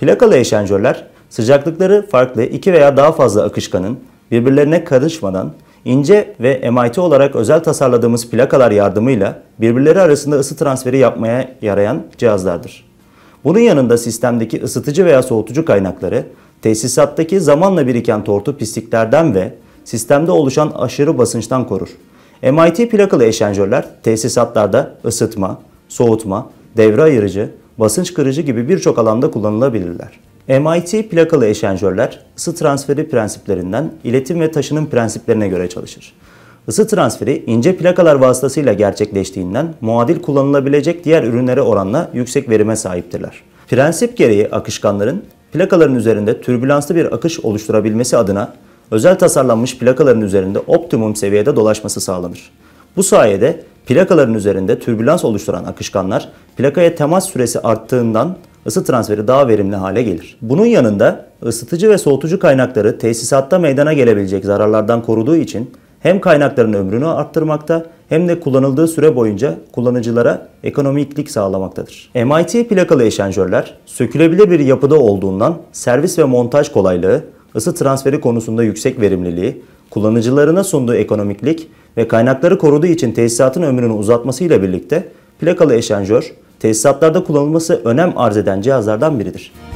Plakalı eşanjörler, sıcaklıkları farklı iki veya daha fazla akışkanın birbirlerine karışmadan ince ve MIT olarak özel tasarladığımız plakalar yardımıyla birbirleri arasında ısı transferi yapmaya yarayan cihazlardır. Bunun yanında sistemdeki ısıtıcı veya soğutucu kaynakları tesisattaki zamanla biriken tortu pisliklerden ve sistemde oluşan aşırı basınçtan korur. MIT plakalı eşanjörler tesisatlarda ısıtma, soğutma, devre ayırıcı, basınç kırıcı gibi birçok alanda kullanılabilirler. MIT plakalı eşanjörler ısı transferi prensiplerinden iletim ve taşınım prensiplerine göre çalışır. Isı transferi ince plakalar vasıtasıyla gerçekleştiğinden muadil kullanılabilecek diğer ürünlere oranla yüksek verime sahiptirler. Prensip gereği akışkanların plakaların üzerinde türbülanslı bir akış oluşturabilmesi adına özel tasarlanmış plakaların üzerinde optimum seviyede dolaşması sağlanır. Bu sayede plakaların üzerinde türbülans oluşturan akışkanlar plakaya temas süresi arttığından ısı transferi daha verimli hale gelir. Bunun yanında ısıtıcı ve soğutucu kaynakları tesisatta meydana gelebilecek zararlardan koruduğu için hem kaynakların ömrünü arttırmakta hem de kullanıldığı süre boyunca kullanıcılara ekonomiklik sağlamaktadır. MIT plakalı eşanjörler sökülebilir bir yapıda olduğundan servis ve montaj kolaylığı, ısı transferi konusunda yüksek verimliliği, kullanıcılarına sunduğu ekonomiklik ve kaynakları koruduğu için tesisatın ömrünü uzatmasıyla birlikte plakalı eşanjör tesisatlarda kullanılması önem arz eden cihazlardan biridir.